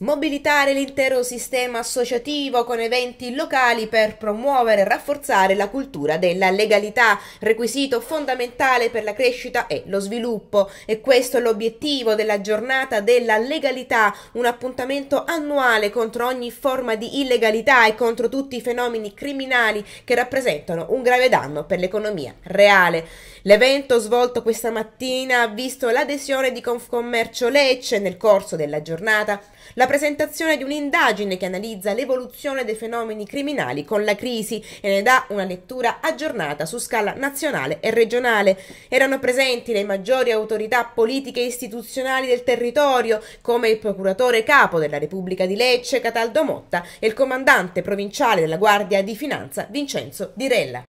Mobilitare l'intero sistema associativo con eventi locali per promuovere e rafforzare la cultura della legalità, requisito fondamentale per la crescita e lo sviluppo. E questo è l'obiettivo della giornata della legalità, un appuntamento annuale contro ogni forma di illegalità e contro tutti i fenomeni criminali che rappresentano un grave danno per l'economia reale. L'evento svolto questa mattina ha visto l'adesione di Confcommercio Lecce nel corso della giornata. La la presentazione di un'indagine che analizza l'evoluzione dei fenomeni criminali con la crisi e ne dà una lettura aggiornata su scala nazionale e regionale. Erano presenti le maggiori autorità politiche e istituzionali del territorio, come il procuratore capo della Repubblica di Lecce Cataldo Motta e il comandante provinciale della Guardia di Finanza Vincenzo Dirella.